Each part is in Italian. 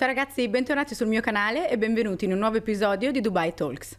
Ciao ragazzi, bentornati sul mio canale e benvenuti in un nuovo episodio di Dubai Talks.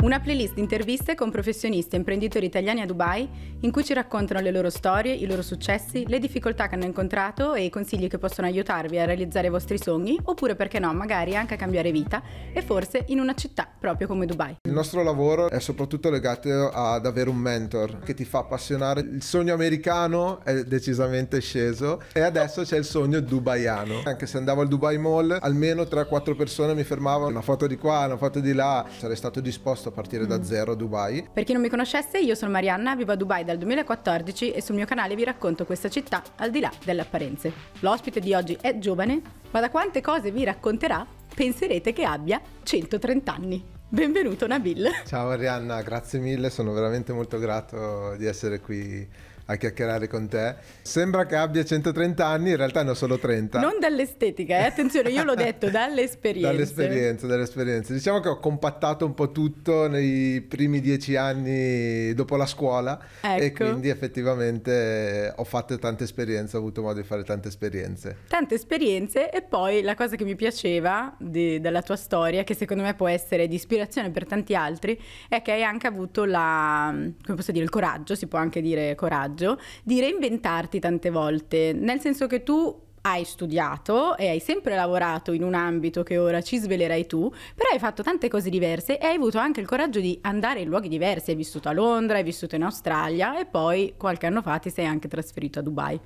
Una playlist di interviste con professionisti e imprenditori italiani a Dubai in cui ci raccontano le loro storie, i loro successi, le difficoltà che hanno incontrato e i consigli che possono aiutarvi a realizzare i vostri sogni oppure perché no, magari anche a cambiare vita e forse in una città proprio come Dubai. Il nostro lavoro è soprattutto legato ad avere un mentor che ti fa appassionare. Il sogno americano è decisamente sceso e adesso c'è il sogno dubaiano. Anche se andavo al Dubai Mall, almeno 3-4 persone mi fermavano una foto di qua, una foto di là, sarei stato disposto posso partire da zero a Dubai. Per chi non mi conoscesse, io sono Marianna, vivo a Dubai dal 2014 e sul mio canale vi racconto questa città al di là delle apparenze. L'ospite di oggi è giovane, ma da quante cose vi racconterà penserete che abbia 130 anni. Benvenuto Nabil. Ciao Marianna, grazie mille, sono veramente molto grato di essere qui a chiacchierare con te. Sembra che abbia 130 anni, in realtà ne ho solo 30. Non dall'estetica, eh? attenzione, io l'ho detto, dall'esperienza. dall'esperienza, dall'esperienza. Diciamo che ho compattato un po' tutto nei primi dieci anni dopo la scuola ecco. e quindi effettivamente ho fatto tante esperienze, ho avuto modo di fare tante esperienze. Tante esperienze e poi la cosa che mi piaceva di, della tua storia, che secondo me può essere di ispirazione per tanti altri, è che hai anche avuto la, come posso dire, il coraggio, si può anche dire coraggio coraggio di reinventarti tante volte, nel senso che tu hai studiato e hai sempre lavorato in un ambito che ora ci svelerai tu, però hai fatto tante cose diverse e hai avuto anche il coraggio di andare in luoghi diversi, hai vissuto a Londra, hai vissuto in Australia e poi qualche anno fa ti sei anche trasferito a Dubai.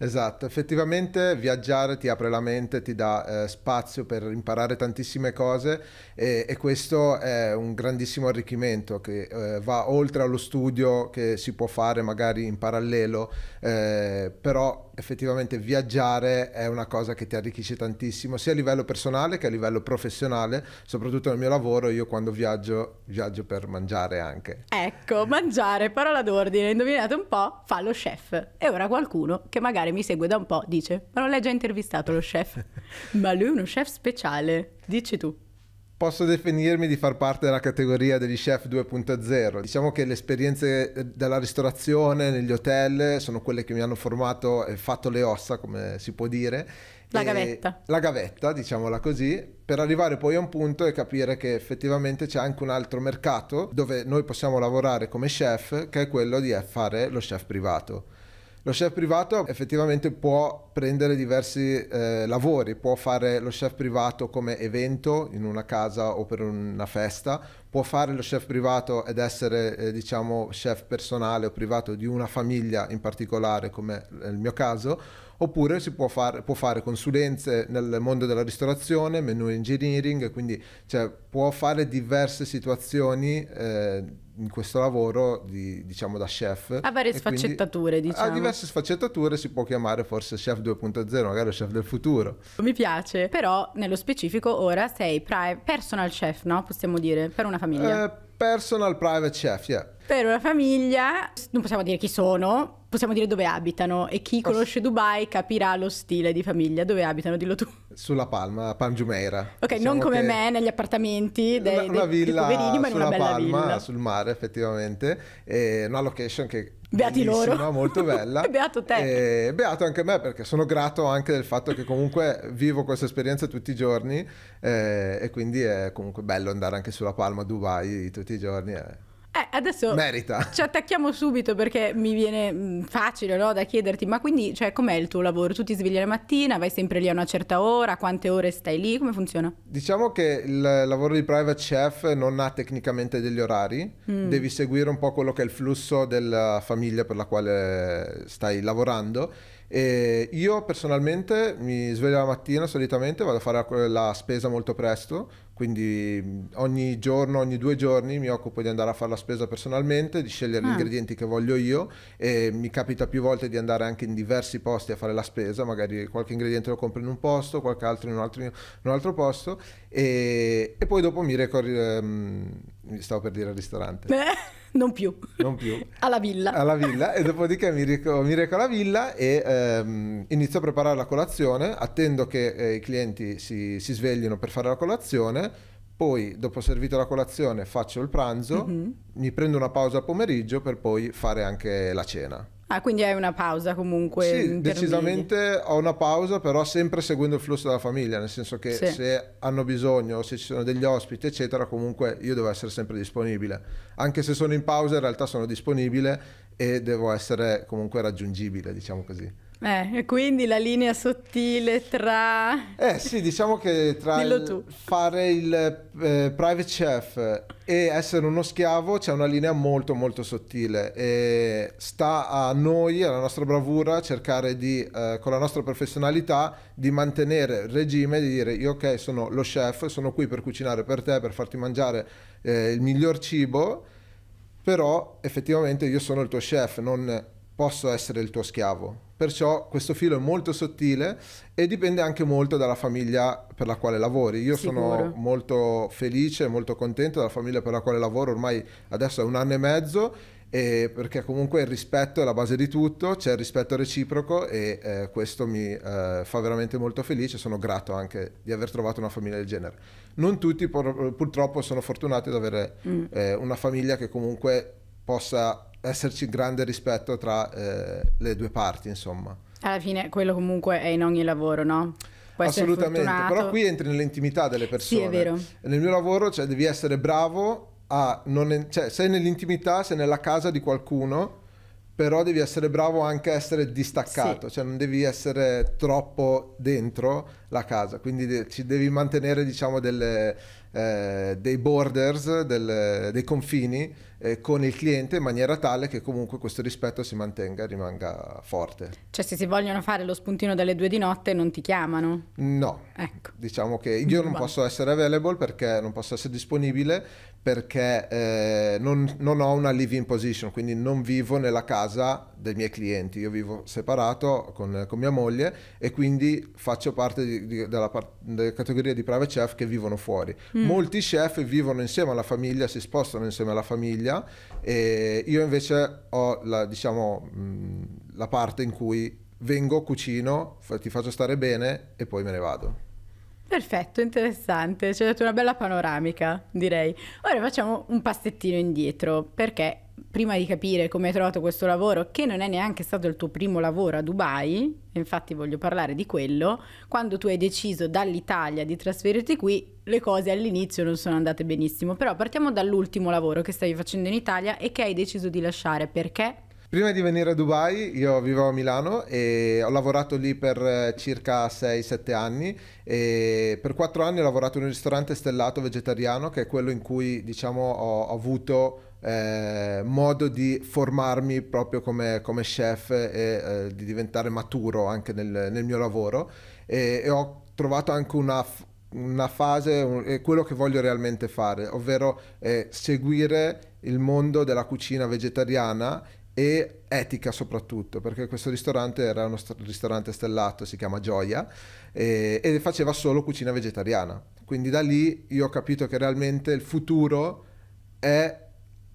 Esatto, effettivamente viaggiare ti apre la mente, ti dà eh, spazio per imparare tantissime cose e, e, questo è un grandissimo arricchimento che eh, va oltre allo studio che si può fare magari in parallelo, eh, però effettivamente viaggiare è una cosa che ti arricchisce tantissimo, sia a livello personale che a livello professionale, soprattutto nel mio lavoro, io quando viaggio, viaggio per mangiare anche. Ecco, mangiare, parola d'ordine, indovinate un po', fa lo chef. E ora qualcuno che magari mi segue da un po' dice, ma non l'hai già intervistato lo chef? ma lui è uno chef speciale, dici tu. Posso definirmi di far parte della categoria degli chef 2.0. Diciamo che le esperienze eh, della ristorazione negli hotel sono quelle che mi hanno formato e fatto le ossa, come si può dire. La gavetta. La gavetta, diciamola così, per arrivare poi a un punto e capire che effettivamente c'è anche un altro mercato dove noi possiamo lavorare come chef, che è quello di fare lo chef privato lo chef privato effettivamente può prendere diversi eh, lavori, può fare lo chef privato come evento in una casa o per una festa, può fare lo chef privato ed essere eh, diciamo chef personale o privato di una famiglia in particolare come nel mio caso oppure si può fare, può fare consulenze nel mondo della ristorazione, menu engineering, quindi cioè, può fare diverse situazioni. Eh, in questo lavoro di, diciamo da chef a varie sfaccettature diciamo a diverse sfaccettature si può chiamare forse chef 2.0 magari chef del futuro mi piace però nello specifico ora sei pri- personal chef no possiamo dire per una famiglia eh, Personal Private Chef, yeah. Per una famiglia, non possiamo dire chi sono, possiamo dire dove abitano e chi conosce Dubai capirà lo stile di famiglia. Dove abitano? Dillo tu. Sulla Palma, a Palm Jumeirah. Ok, diciamo non come me negli appartamenti dei, una, una dei, villa dei poverini, ma in una bella Palma, villa. Sulla Palma, sul mare effettivamente, è una location che Beati loro. Molto bella. e beato te. E beato anche me perché sono grato anche del fatto che comunque vivo questa esperienza tutti i giorni eh, e quindi è comunque bello andare anche sulla Palma Dubai tutti i giorni. Eh. Eh, adesso Merita. ci attacchiamo subito perché mi viene mm, facile no, da chiederti, ma quindi cioè, com'è il tuo lavoro? Tu ti svegli la mattina, vai sempre lì a una certa ora, quante ore stai lì, come funziona? Diciamo che il lavoro di private chef non ha tecnicamente degli orari, mm. devi seguire un po' quello che è il flusso della famiglia per la quale stai lavorando. E io personalmente mi sveglio la mattina solitamente, vado a fare la spesa molto presto, quindi ogni giorno, ogni due giorni mi occupo di andare a fare la spesa personalmente, di scegliere ah. gli ingredienti che voglio io e mi capita più volte di andare anche in diversi posti a fare la spesa, magari qualche ingrediente lo compro in un posto, qualche altro in un altro, in un altro posto e, e, poi dopo mi record... Ehm, stavo per dire al ristorante. Eh, non più. Non più. alla villa. Alla villa e dopodiché mi reco, mi reco alla villa e ehm, inizio a preparare la colazione, attendo che eh, i clienti si, si sveglino per fare la colazione poi dopo servito la colazione faccio il pranzo, mm-hmm. mi prendo una pausa pomeriggio per poi fare anche la cena. Ah, quindi hai una pausa comunque? Sì, decisamente ho una pausa, però sempre seguendo il flusso della famiglia, nel senso che sì. se hanno bisogno, se ci sono degli ospiti, eccetera, comunque io devo essere sempre disponibile. Anche se sono in pausa, in realtà sono disponibile e devo essere comunque raggiungibile, diciamo così. Eh, e quindi la linea sottile tra... Eh sì, diciamo che tra il fare il eh, private chef e essere uno schiavo c'è una linea molto molto sottile e sta a noi, alla nostra bravura, cercare di, eh, con la nostra professionalità, di mantenere il regime, di dire io ok sono lo chef, sono qui per cucinare per te, per farti mangiare eh, il miglior cibo, però effettivamente io sono il tuo chef, non posso essere il tuo schiavo. Perciò questo filo è molto sottile e dipende anche molto dalla famiglia per la quale lavori. Io Sicuro. sono molto felice, molto contento della famiglia per la quale lavoro, ormai adesso è un anno e mezzo, e perché comunque il rispetto è la base di tutto, c'è il rispetto reciproco e eh, questo mi eh, fa veramente molto felice, sono grato anche di aver trovato una famiglia del genere. Non tutti pur- purtroppo sono fortunati ad avere mm. eh, una famiglia che comunque possa esserci grande rispetto tra eh, le due parti, insomma. Alla fine quello comunque è in ogni lavoro, no? Può Assolutamente, però qui entri nell'intimità delle persone. Sì, è vero. Nel mio lavoro cioè, devi essere bravo a... Non, cioè, sei nell'intimità, sei nella casa di qualcuno però devi essere bravo anche a essere distaccato, sì. cioè non devi essere troppo dentro la casa, quindi de- ci devi mantenere diciamo delle, eh, dei borders, del, dei confini eh, con il cliente in maniera tale che comunque questo rispetto si mantenga e rimanga forte. Cioè se si vogliono fare lo spuntino delle due di notte non ti chiamano? No, ecco. diciamo che io non Buono. posso essere available perché non posso essere disponibile perché eh, non, non, ho una living position, quindi non vivo nella casa dei miei clienti, io vivo separato con, con mia moglie e quindi faccio parte di, di, della, della, categoria di private chef che vivono fuori. Mm. Molti chef vivono insieme alla famiglia, si spostano insieme alla famiglia e io invece ho la, diciamo, mm, la parte in cui vengo, cucino, ti faccio stare bene e poi me ne vado. Perfetto, interessante, ci hai dato una bella panoramica, direi. Ora facciamo un passettino indietro, perché prima di capire come hai trovato questo lavoro, che non è neanche stato il tuo primo lavoro a Dubai, infatti voglio parlare di quello, quando tu hai deciso dall'Italia di trasferirti qui, le cose all'inizio non sono andate benissimo, però partiamo dall'ultimo lavoro che stavi facendo in Italia e che hai deciso di lasciare, perché? Prima di venire a Dubai io vivo a Milano e ho lavorato lì per eh, circa 6-7 anni e per 4 anni ho lavorato in un ristorante stellato vegetariano che è quello in cui diciamo ho, ho avuto eh, modo di formarmi proprio come, come chef e eh, di diventare maturo anche nel, nel mio lavoro e, e, ho trovato anche una, una fase, un, eh, quello che voglio realmente fare, ovvero eh, seguire il mondo della cucina vegetariana e etica soprattutto, perché questo ristorante era uno st- ristorante stellato, si chiama Gioia, e, e faceva solo cucina vegetariana. Quindi da lì io ho capito che realmente il futuro è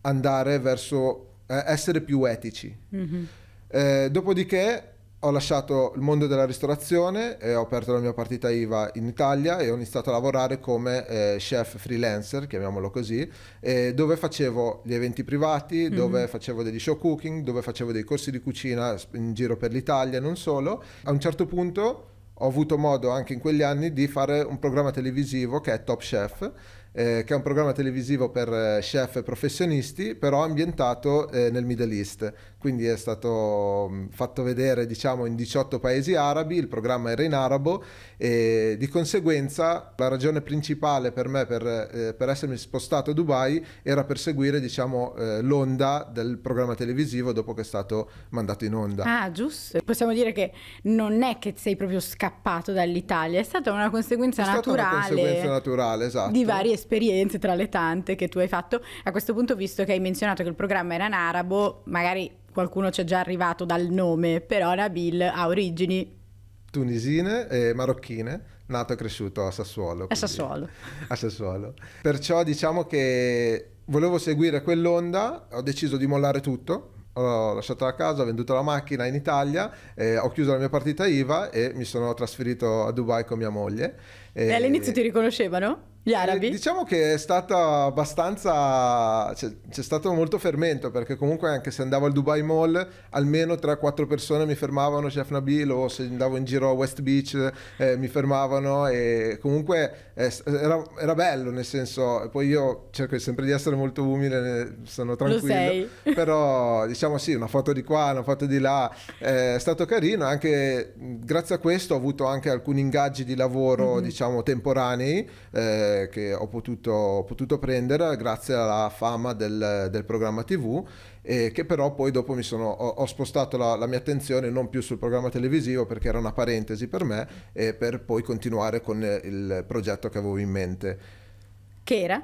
andare verso eh, essere più etici. Mm-hmm. Eh, dopodiché ho lasciato il mondo della ristorazione, e ho aperto la mia partita IVA in Italia e ho iniziato a lavorare come eh, chef freelancer, chiamiamolo così, eh, dove facevo gli eventi privati, mm-hmm. dove facevo degli show cooking, dove facevo dei corsi di cucina in giro per l'Italia, e non solo. A un certo punto ho avuto modo anche in quegli anni di fare un programma televisivo che è Top Chef eh, che è un programma televisivo per eh, chef professionisti, però ambientato eh, nel Middle East. Quindi è stato mh, mm, fatto vedere diciamo, in 18 paesi arabi, il programma era in arabo e di conseguenza la ragione principale per me per, eh, per essermi spostato a Dubai era per seguire diciamo, eh, l'onda del programma televisivo dopo che è stato mandato in onda. Ah, giusto. Possiamo dire che non è che sei proprio scappato dall'Italia, è stata una conseguenza è naturale. Una conseguenza naturale, esatto. Di varie esperienze tra le tante che tu hai fatto, a questo punto visto che hai menzionato che il programma era in arabo, magari qualcuno ci è già arrivato dal nome, però Nabil ha origini tunisine e marocchine, nato e cresciuto a Sassuolo. A Sassuolo. A Sassuolo. Perciò diciamo che volevo seguire quell'onda, ho deciso di mollare tutto, ho lasciato la casa, ho venduto la macchina in Italia, eh, ho chiuso la mia partita IVA e mi sono trasferito a Dubai con mia moglie. E, e all'inizio ti riconoscevano? Gli eh, arabi? Eh, diciamo che è stata abbastanza. C'è, c'è, stato molto fermento perché, comunque, anche se andavo al Dubai Mall, almeno 3-4 persone mi fermavano. Chef Nabil, o se andavo in giro a West Beach, eh, mi fermavano. E comunque eh, era, era, bello, nel senso. Poi io cerco sempre di essere molto umile, sono tranquillo. Però, diciamo, sì, una foto di qua, una foto di là eh, è stato carino. Anche grazie a questo ho avuto anche alcuni ingaggi di lavoro, mm-hmm. diciamo, temporanei eh, eh, che ho potuto, ho potuto, prendere grazie alla fama del, del programma TV e che però poi dopo sono, ho, ho, spostato la, la, mia attenzione non più sul programma televisivo perché era una parentesi per me e per poi continuare con il progetto che avevo in mente. Che era?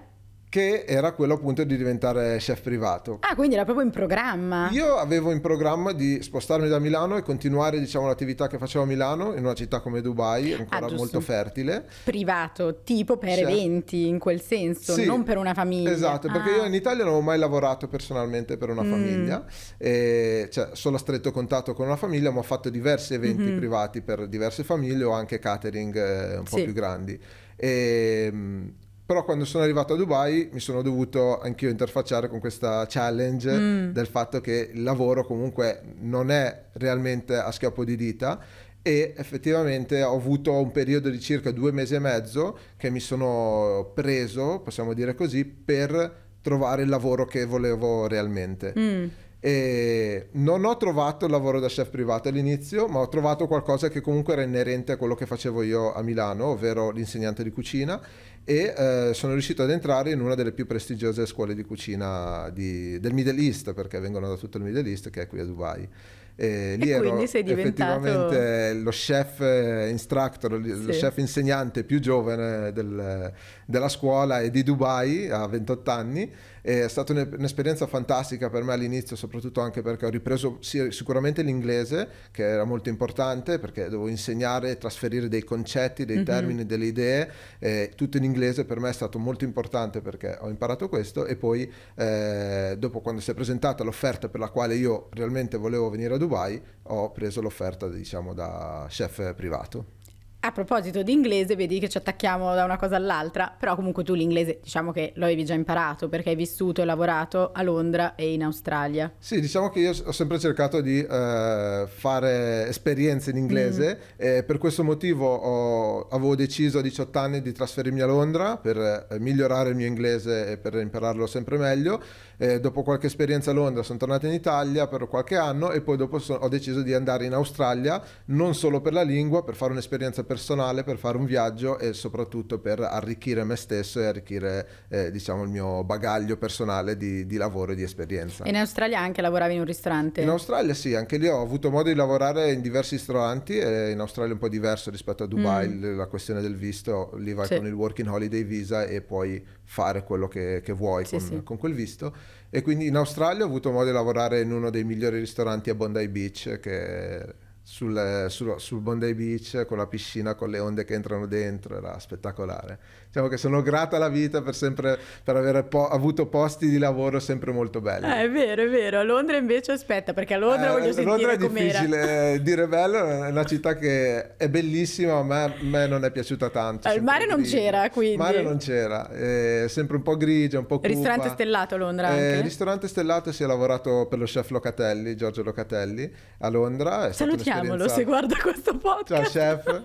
che era quello appunto di diventare chef privato. Ah, quindi era proprio in programma. Io avevo in programma di spostarmi da Milano e continuare, diciamo, l'attività che facevo a Milano in una città come Dubai, ah, ancora ah, molto fertile. Privato, tipo per chef. eventi in quel senso, sì, non per una famiglia. Esatto, ah. perché io ah. in Italia non ho mai lavorato personalmente per una mm. famiglia, e, cioè solo a stretto contatto con una famiglia, ma ho fatto diversi eventi mm-hmm. privati per diverse famiglie o anche catering eh, un po' sì. più grandi. E, ehm, però quando sono arrivato a Dubai mi sono dovuto anch'io interfacciare con questa challenge mm. del fatto che il lavoro comunque non è realmente a schioppo di dita e effettivamente ho avuto un periodo di circa due mesi e mezzo che mi sono preso, possiamo dire così, per trovare il lavoro che volevo realmente. Mm. E non ho trovato il lavoro da chef privato all'inizio, ma ho trovato qualcosa che comunque era inerente a quello che facevo io a Milano, ovvero l'insegnante di cucina e eh, sono riuscito ad entrare in una delle più prestigiose scuole di cucina di, del Middle East, perché vengono da tutto il Middle East, che è qui a Dubai. E, e quindi ero diventato... effettivamente lo chef eh, instructor, sì. lo chef insegnante più giovane del, della scuola e di Dubai a 28 anni è stata un'esperienza fantastica per me all'inizio, soprattutto anche perché ho ripreso sicuramente l'inglese, che era molto importante perché dovevo insegnare, trasferire dei concetti, dei mm-hmm. termini, delle idee, eh, tutto in inglese per me è stato molto importante perché ho imparato questo e poi eh, dopo quando si è presentata l'offerta per la quale io realmente volevo venire a Dubai, ho preso l'offerta diciamo da chef privato. A proposito di inglese, vedi che ci attacchiamo da una cosa all'altra, però comunque tu l'inglese diciamo che lo avevi già imparato perché hai vissuto e lavorato a Londra e in Australia. Sì, diciamo che io ho sempre cercato di eh, fare esperienze in inglese mm. e per questo motivo ho, avevo deciso a 18 anni di trasferirmi a Londra per eh, migliorare il mio inglese e per impararlo sempre meglio eh, dopo qualche esperienza a Londra sono tornato in Italia per qualche anno e poi dopo so- ho deciso di andare in Australia non solo per la lingua, per fare un'esperienza personale, per fare un viaggio e soprattutto per arricchire me stesso e arricchire eh, diciamo il mio bagaglio personale di, di lavoro e di esperienza. E in Australia anche lavoravi in un ristorante? In Australia sì, anche lì ho avuto modo di lavorare in diversi ristoranti e in Australia è un po' diverso rispetto a Dubai, mm. la questione del visto, lì vai sì. con il working holiday visa e poi fare quello che, che vuoi sì, con, sì. con, quel visto. E quindi in Australia ho avuto modo di lavorare in uno dei migliori ristoranti a Bondi Beach, che sul, sul, sul Bondi Beach con la piscina, con le onde che entrano dentro, era spettacolare diciamo che sono grata alla vita per, sempre, per aver po- avuto posti di lavoro sempre molto belli. Ah, è vero, è vero. A Londra invece aspetta, perché a Londra eh, voglio sentire Londra è com'era. difficile dire bello, è una città che è bellissima, ma a me, non è piaciuta tanto. Eh, il mare non grigio. c'era, quindi. Il mare non c'era, è sempre un po' grigia, un po' cupa. Ristorante stellato a Londra eh, anche? Ristorante stellato, si è lavorato per lo chef Locatelli, Giorgio Locatelli, a Londra. È Salutiamolo se guarda questo podcast. Ciao chef.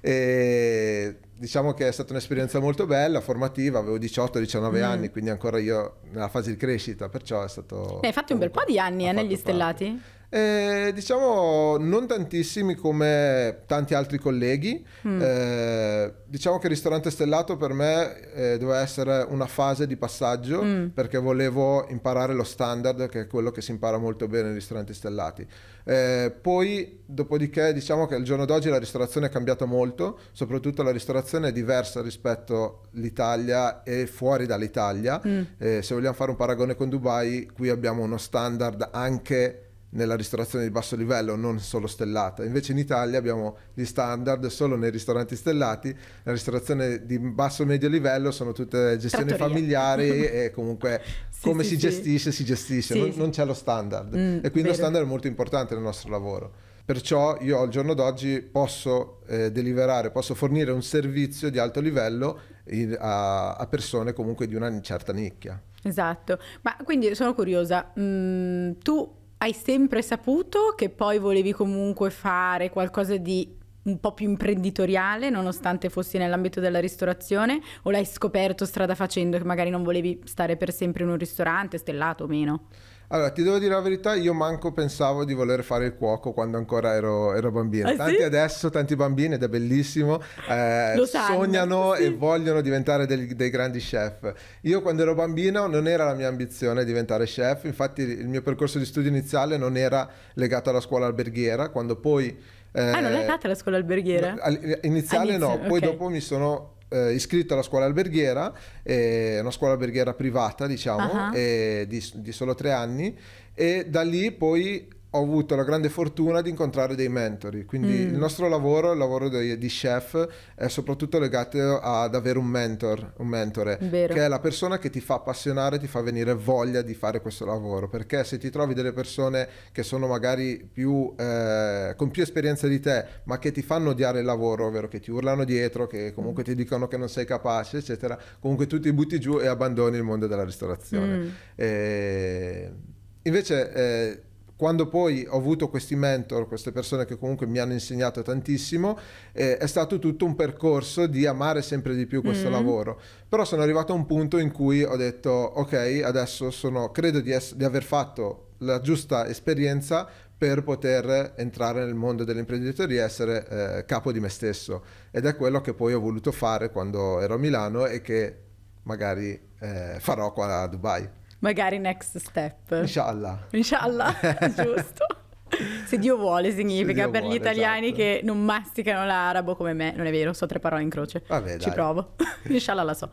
e diciamo che è stata un'esperienza molto bella, formativa, avevo 18-19 mm. anni, quindi ancora io nella fase di crescita, perciò è stato... Ne hai fatti un bel po' di anni eh, negli stellati? Parte. Eh, diciamo non tantissimi come tanti altri colleghi. Mm. Eh, diciamo che il ristorante stellato per me eh, doveva essere una fase di passaggio mm. perché volevo imparare lo standard che è quello che si impara molto bene nei ristoranti stellati. Eh, poi, dopodiché, diciamo che al giorno d'oggi la ristorazione è cambiata molto, soprattutto la ristorazione è diversa rispetto all'Italia e fuori dall'Italia. Mm. Eh, se vogliamo fare un paragone con Dubai, qui abbiamo uno standard anche nella ristorazione di basso livello, non solo stellata. Invece in Italia abbiamo gli standard solo nei ristoranti stellati, la ristorazione di basso e medio livello sono tutte gestioni Trattoria. familiari e comunque sì, come sì, si sì. gestisce, si gestisce, non, non, c'è lo standard. Mm, e quindi vero. lo standard è molto importante nel nostro lavoro. Perciò io al giorno d'oggi posso eh, deliverare, posso fornire un servizio di alto livello in, a, a, persone comunque di una certa nicchia. Esatto, ma quindi sono curiosa, mm, tu hai sempre saputo che poi volevi comunque fare qualcosa di un po' più imprenditoriale nonostante fossi nell'ambito della ristorazione o l'hai scoperto strada facendo che magari non volevi stare per sempre in un ristorante stellato o meno? Allora, ti devo dire la verità, io manco pensavo di voler fare il cuoco quando ancora ero, ero bambino. Ah, tanti sì? adesso, tanti bambini, ed è bellissimo, eh, sanno, sognano sì. e vogliono diventare dei, dei, grandi chef. Io quando ero bambino non era la mia ambizione diventare chef, infatti il mio percorso di studio iniziale non era legato alla scuola alberghiera, quando poi eh, ah, non è nata la scuola alberghiera? No, eh, iniziale All'inizio, no, poi dopo mi sono eh, iscritto alla scuola alberghiera, eh, una scuola alberghiera privata, diciamo, uh-huh. di, di, solo tre anni, e da lì poi ho avuto la grande fortuna di incontrare dei mentori, quindi mm. il nostro lavoro, il lavoro di, di, chef, è soprattutto legato ad avere un mentor, un mentore, Vero. che è la persona che ti fa appassionare, ti fa venire voglia di fare questo lavoro, perché se ti trovi delle persone che sono magari più, eh, con più esperienza di te, ma che ti fanno odiare il lavoro, ovvero che ti urlano dietro, che comunque mm. ti dicono che non sei capace, eccetera, comunque tu ti butti giù e abbandoni il mondo della ristorazione. Mm. E... Eh, invece... Eh, quando poi ho avuto questi mentor, queste persone che comunque mi hanno insegnato tantissimo, eh, è stato tutto un percorso di amare sempre di più questo mm. lavoro. Però sono arrivato a un punto in cui ho detto, ok, adesso sono, credo di, es- di aver fatto la giusta esperienza per poter entrare nel mondo dell'imprenditoria e essere eh, capo di me stesso. Ed è quello che poi ho voluto fare quando ero a Milano e che magari eh, farò qua a Dubai. Magari next step. Inshallah. Inshallah, giusto. Se Dio vuole significa Dio per vuole, gli esatto. italiani esatto. che non masticano l'arabo come me, non è vero, so tre parole in croce. Vabbè, Ci dai. provo. Inshallah la so.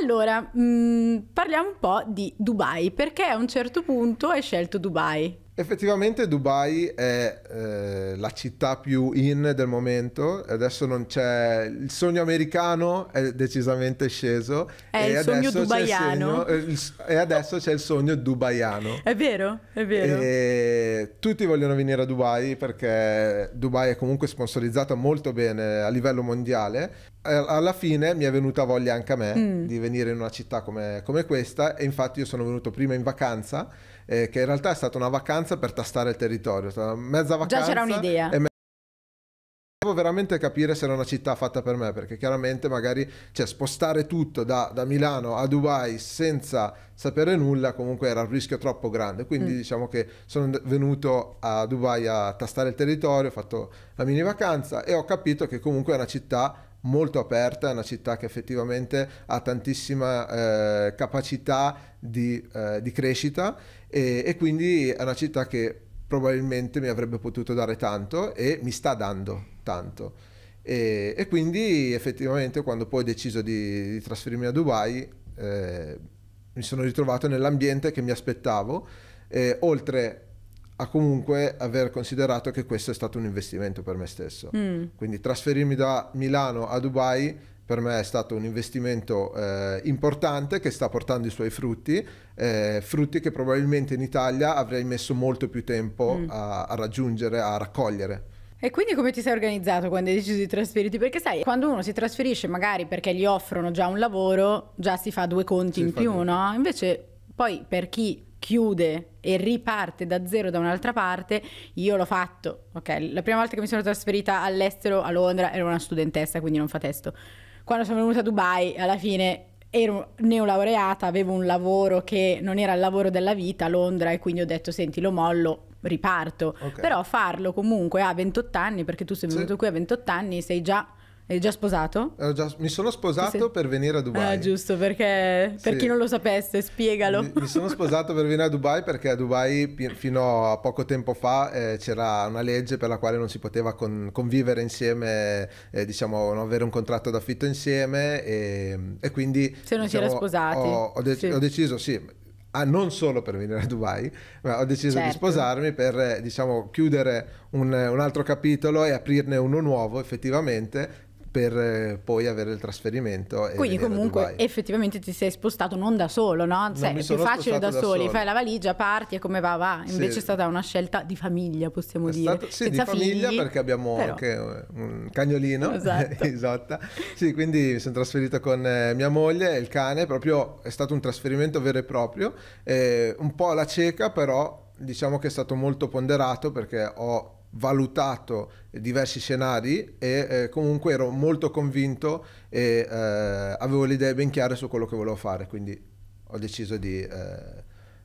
Allora, mh, mm, parliamo un po' di Dubai, perché a un certo punto hai scelto Dubai? Effettivamente Dubai è eh, la città più in del momento, adesso non c'è il sogno americano è decisamente sceso è e, adesso sogno, eh, e adesso c'è il sogno dubaiano. È vero, è vero. E tutti vogliono venire a Dubai perché Dubai è comunque sponsorizzata molto bene a livello mondiale. Alla fine mi è venuta voglia anche a me mm. di venire in una città come, come questa e infatti io sono venuto prima in vacanza eh, che in realtà è stata una vacanza per tastare il territorio, mezza vacanza. Già c'era un'idea. Me- Devo veramente capire se era una città fatta per me, perché chiaramente magari cioè, spostare tutto da, da Milano a Dubai senza sapere nulla comunque era un rischio troppo grande. Quindi mm. diciamo che sono venuto a Dubai a tastare il territorio, ho fatto la mini vacanza e ho capito che comunque è una città molto aperta, è una città che effettivamente ha tantissima eh, capacità di, eh, di crescita e, e quindi è una città che probabilmente mi avrebbe potuto dare tanto e mi sta dando tanto. E, e, quindi effettivamente quando poi ho deciso di, di trasferirmi a Dubai eh, mi sono ritrovato nell'ambiente che mi aspettavo, eh, oltre a comunque aver considerato che questo è stato un investimento per me stesso. Mm. Quindi trasferirmi da Milano a Dubai per me è stato un investimento eh, importante che sta portando i suoi frutti, eh, frutti che probabilmente in Italia avrei messo molto più tempo mm. a, a raggiungere, a raccogliere. E quindi come ti sei organizzato quando hai deciso di trasferirti? Perché sai, quando uno si trasferisce magari perché gli offrono già un lavoro, già si fa due conti si in più, due. no? Invece poi per chi chiude e riparte da zero da un'altra parte, io l'ho fatto. Ok, la prima volta che mi sono trasferita all'estero a Londra ero una studentessa, quindi non fa testo. Quando sono venuta a Dubai, alla fine ero neolaureata, avevo un lavoro che non era il lavoro della vita a Londra e quindi ho detto senti lo mollo, riparto. Okay. Però farlo comunque a 28 anni, perché tu sei venuto sì. qui a 28 anni, sei già è già sposato? Già, mi sono sposato sì. per venire a Dubai. Ah, giusto, perché per sì. chi non lo sapesse, spiegalo. Mi, mi, sono sposato per venire a Dubai perché a Dubai fino a poco tempo fa eh, c'era una legge per la quale non si poteva con, convivere insieme, eh, diciamo, non avere un contratto d'affitto insieme e, ehm, e quindi... Se non diciamo, si era diciamo, sposati. Ho, ho, de- sì. ho deciso, sì, Ah, non solo per venire a Dubai, ma ho deciso certo. di sposarmi per eh, diciamo, chiudere un, un, altro capitolo e aprirne uno nuovo effettivamente per eh, poi avere il trasferimento. Quindi comunque effettivamente ti sei spostato non da solo, no? Cioè, è più facile da, da soli, solo. fai la valigia, parti e come va va. Invece sì. è stata una scelta di famiglia, possiamo è dire. Stato, sì, Senza di famiglia figli, perché abbiamo però. anche un cagnolino. Esatto. esatto. Sì, quindi mi sono trasferito con eh, mia moglie e il cane, proprio è stato un trasferimento vero e proprio, eh, un po' alla cieca però diciamo che è stato molto ponderato perché ho valutato diversi scenari e eh, comunque ero molto convinto e eh, avevo le idee ben chiare su quello che volevo fare, quindi ho deciso di eh,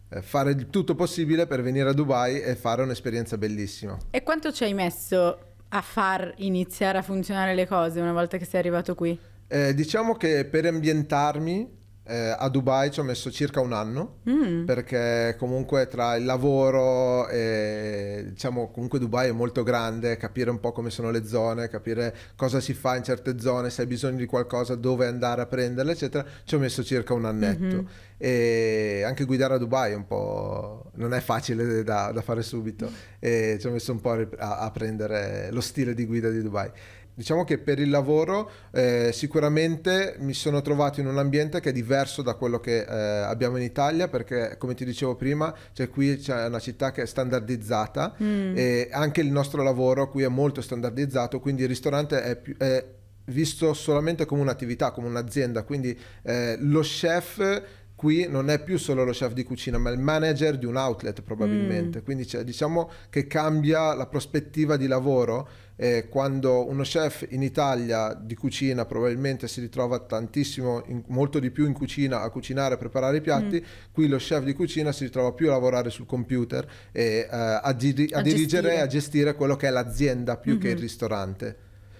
eh, fare il tutto possibile per venire a Dubai e fare un'esperienza bellissima. E quanto ci hai messo a far iniziare a funzionare le cose una volta che sei arrivato qui? Eh, diciamo che per ambientarmi eh, a Dubai ci ho messo circa un anno mm. perché comunque tra il lavoro e diciamo comunque Dubai è molto grande, capire un po' come sono le zone, capire cosa si fa in certe zone, se hai bisogno di qualcosa, dove andare a prenderle, eccetera, ci ho messo circa un annetto. Mm-hmm. E anche guidare a Dubai è un po' non è facile da, da fare subito mm. e ci ho messo un po' a, a prendere lo stile di guida di Dubai. Diciamo che per il lavoro eh, sicuramente mi sono trovato in un ambiente che è diverso da quello che eh, abbiamo in Italia perché come ti dicevo prima cioè qui c'è una città che è standardizzata mm. e anche il nostro lavoro qui è molto standardizzato quindi il ristorante è, più, è visto solamente come un'attività, come un'azienda quindi eh, lo chef qui non è più solo lo chef di cucina, ma il manager di un outlet probabilmente. Mm. Quindi cioè, diciamo che cambia la prospettiva di lavoro eh, quando uno chef in Italia di cucina probabilmente si ritrova tantissimo, in, molto di più in cucina a cucinare e preparare i piatti, mm. qui lo chef di cucina si ritrova più a lavorare sul computer e eh, a, giri- a, a, dirigere e a gestire quello che è l'azienda più mm-hmm. che il mm-hmm. ristorante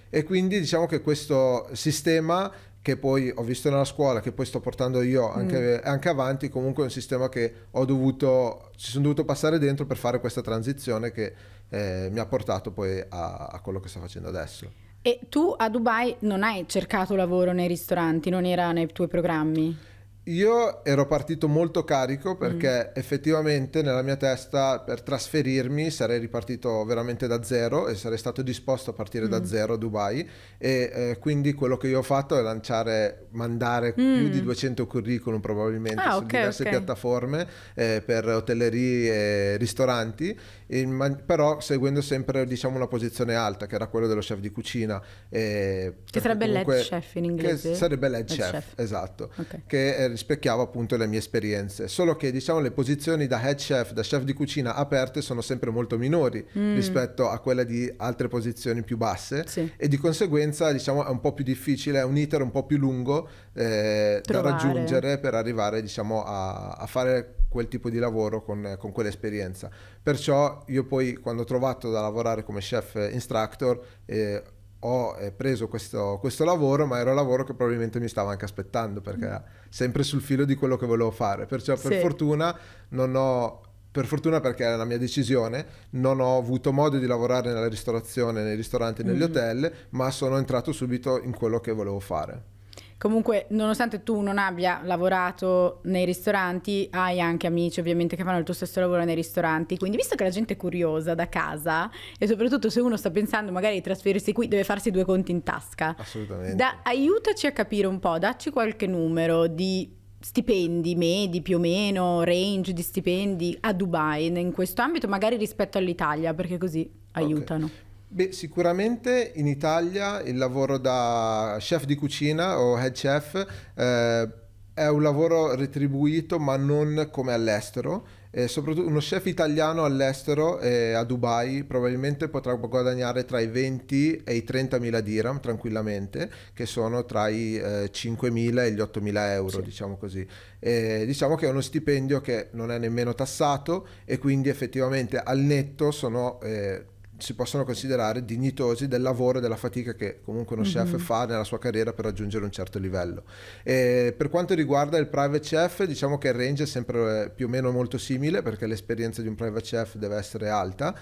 e quindi diciamo che questo sistema che poi ho visto nella scuola, che poi sto portando io anche, mm. anche avanti, comunque è un sistema che ho dovuto, ci sono dovuto passare dentro per fare questa transizione che eh, mi ha portato poi a, a quello che sto facendo adesso. E tu a Dubai non hai cercato lavoro nei ristoranti, non era nei tuoi programmi? Io ero partito molto carico mm. perché mm. effettivamente nella mia testa per trasferirmi sarei ripartito veramente da zero e sarei stato disposto a partire mm. da zero a Dubai e eh, quindi quello che io ho fatto è lanciare, mandare mm. più di 200 curriculum probabilmente ah, su okay, diverse okay. piattaforme eh, per hotellerie e ristoranti, man- però seguendo sempre diciamo una posizione alta che era quella dello chef di cucina. Eh, che sarebbe comunque, chef in inglese? sarebbe lead, lead chef, chef, esatto. Okay. Che eh, rispecchiava appunto le mie esperienze. Solo che diciamo le posizioni da head chef, da chef di cucina aperte sono sempre molto minori mm. rispetto a quelle di altre posizioni più basse sì. e di conseguenza diciamo è un po' più difficile, è un iter un po' più lungo eh, da raggiungere per arrivare diciamo a, a fare quel tipo di lavoro con, con, quell'esperienza. Perciò io poi quando ho trovato da lavorare come chef instructor eh, ho eh, preso questo, questo, lavoro, ma era un lavoro che probabilmente mi stava anche aspettando, perché mm. era sempre sul filo di quello che volevo fare. Perciò per sì. fortuna non ho, per fortuna perché era la mia decisione, non ho avuto modo di lavorare nella ristorazione, nei ristoranti, negli mm. hotel, ma sono entrato subito in quello che volevo fare. Comunque, nonostante tu non abbia lavorato nei ristoranti, hai anche amici ovviamente che fanno il tuo stesso lavoro nei ristoranti. Quindi, visto che la gente è curiosa da casa e soprattutto se uno sta pensando magari di trasferirsi qui, deve farsi due conti in tasca. Assolutamente. Da, aiutaci a capire un po', dacci qualche numero di stipendi medi più o meno, range di stipendi a Dubai in questo ambito, magari rispetto all'Italia, perché così aiutano. Okay. Beh, sicuramente in Italia il lavoro da chef di cucina o head chef eh, è un lavoro retribuito ma non come all'estero. E soprattutto uno chef italiano all'estero eh, a Dubai probabilmente potrà guadagnare tra i 20 e i 30 mila dirham tranquillamente che sono tra i eh, 5 mila e gli 8 mila euro sì. diciamo così e diciamo che è uno stipendio che non è nemmeno tassato e quindi effettivamente al netto sono eh, si possono considerare dignitosi del lavoro e della fatica che comunque uno mm-hmm. chef fa nella sua carriera per raggiungere un certo livello. E per quanto riguarda il private chef, diciamo che il range è sempre eh, più o meno molto simile perché l'esperienza di un private chef deve essere alta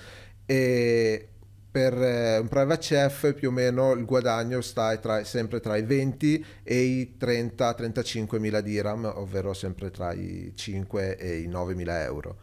e per eh, un private chef più o meno il guadagno sta tra, sempre tra i 20 e i 30-35 mila dirham, ovvero sempre tra i 5 e i 9 mila euro.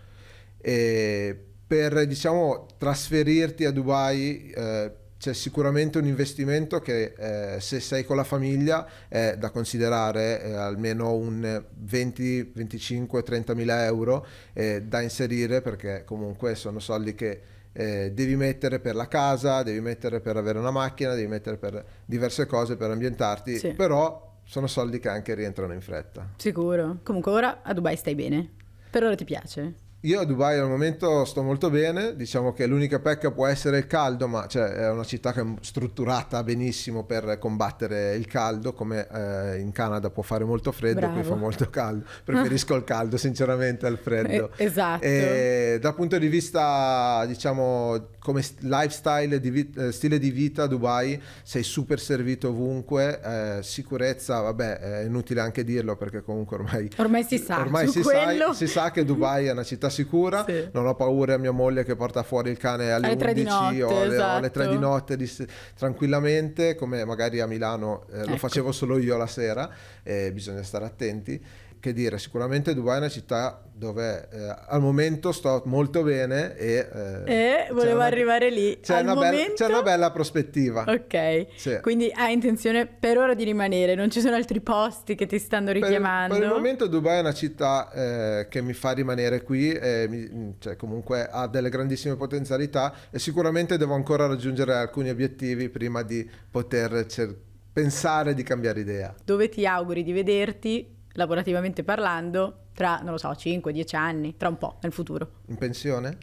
E per diciamo, trasferirti a Dubai eh, c'è sicuramente un investimento che eh, se sei con la famiglia è da considerare eh, almeno un 20, 25, 30 mila euro eh, da inserire perché comunque sono soldi che eh, devi mettere per la casa, devi mettere per avere una macchina, devi mettere per diverse cose per ambientarti, sì. però sono soldi che anche rientrano in fretta. Sicuro. Comunque ora a Dubai stai bene. Per ora ti piace? Io a Dubai al momento sto molto bene, diciamo che l'unica pecca può essere il caldo, ma cioè, è una città che è strutturata benissimo per combattere il caldo, come eh, in Canada può fare molto freddo, Bravo. qui fa molto caldo, preferisco il caldo sinceramente al freddo. Eh, esatto. E, dal punto di vista, diciamo, come lifestyle, di vita, eh, stile di vita a Dubai, sei super servito ovunque, eh, sicurezza, vabbè, è inutile anche dirlo perché comunque ormai... Ormai si sa, ormai si, sa, si sa che Dubai è una città sicura, sì. non ho paura a mia moglie che porta fuori il cane alle, 11 o, alle, o, alle, 3 di notte di, tranquillamente, come magari a Milano eh, ecco. lo facevo solo io la sera, eh, bisogna stare attenti che dire, sicuramente Dubai è una città dove eh, al momento sto molto bene e... Eh, e volevo una, arrivare lì. C'è, al una momento... bella, c'è una bella prospettiva. Ok, sì. quindi hai intenzione per ora di rimanere, non ci sono altri posti che ti stanno richiamando? Per, per il momento Dubai è una città eh, che mi fa rimanere qui, mi, mm, cioè, comunque ha delle grandissime potenzialità e sicuramente devo ancora raggiungere alcuni obiettivi prima di poter cer- pensare di cambiare idea. Dove ti auguri di vederti lavorativamente parlando, tra, non lo so, 5-10 anni, tra un po', nel futuro. In pensione?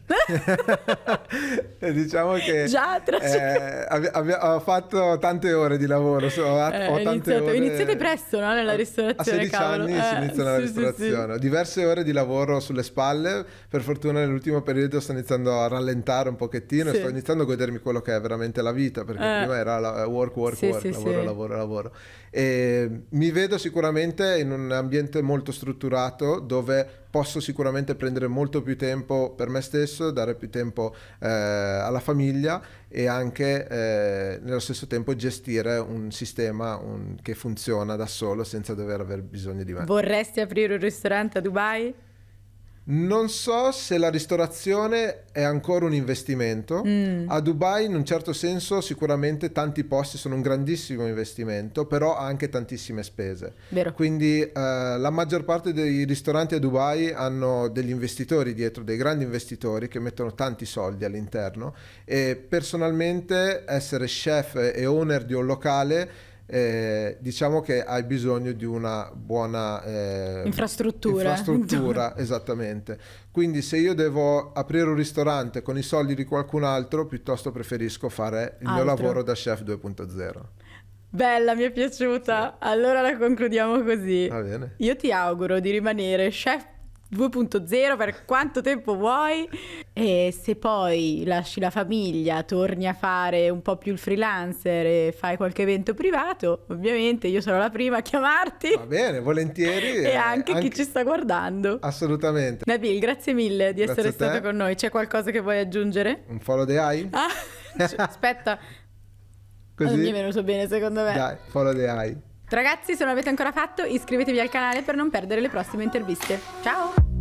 Eh? diciamo che... Già, tra... Eh, abbi- ho fatto tante ore di lavoro, so, ho eh, ho tante iniziato, ore... Iniziate presto, no? Nella ristorazione, A 16 cavolo. anni eh, si inizia la sì, ristorazione. Sì, Diverse ore di lavoro sulle spalle, per fortuna nell'ultimo periodo sto iniziando a rallentare un pochettino sì. e sto iniziando a godermi quello che è veramente la vita, perché eh. prima era la, work, work, sì, work, lavoro, lavoro, lavoro. E mi vedo sicuramente in un ambiente molto strutturato dove posso sicuramente prendere molto più tempo per me stesso, dare più tempo eh, alla famiglia e anche eh, nello stesso tempo gestire un sistema un, che funziona da solo senza dover aver bisogno di me. Vorresti aprire un ristorante a Dubai? Non so se la ristorazione è ancora un investimento. Mm. A Dubai, in un certo senso, sicuramente tanti posti sono un grandissimo investimento, però ha anche tantissime spese. Vero. Quindi eh, la maggior parte dei ristoranti a Dubai hanno degli investitori dietro, dei grandi investitori che mettono tanti soldi all'interno. E personalmente essere chef e owner di un locale eh, diciamo che hai bisogno di una buona eh, infrastruttura. infrastruttura esattamente. Quindi se io devo aprire un ristorante con i soldi di qualcun altro, piuttosto preferisco fare il altro. mio lavoro da chef 2.0. Bella, mi è piaciuta. Sì. Allora la concludiamo così. Io ti auguro di rimanere chef 2.0 per quanto tempo vuoi e se poi lasci la famiglia, torni a fare un po' più il freelancer e fai qualche evento privato, ovviamente io sarò la prima a chiamarti. Va bene, volentieri. e eh, anche, anche, chi ci sta guardando. Assolutamente. Nabil, grazie mille di grazie essere stato con noi. C'è qualcosa che vuoi aggiungere? Un follow the eye? Ah, cioè, aspetta. Così? Non mi è venuto bene secondo me. Dai, follow the eye. Ragazzi, se non l'avete ancora fatto, iscrivetevi al canale per non perdere le prossime interviste. Ciao!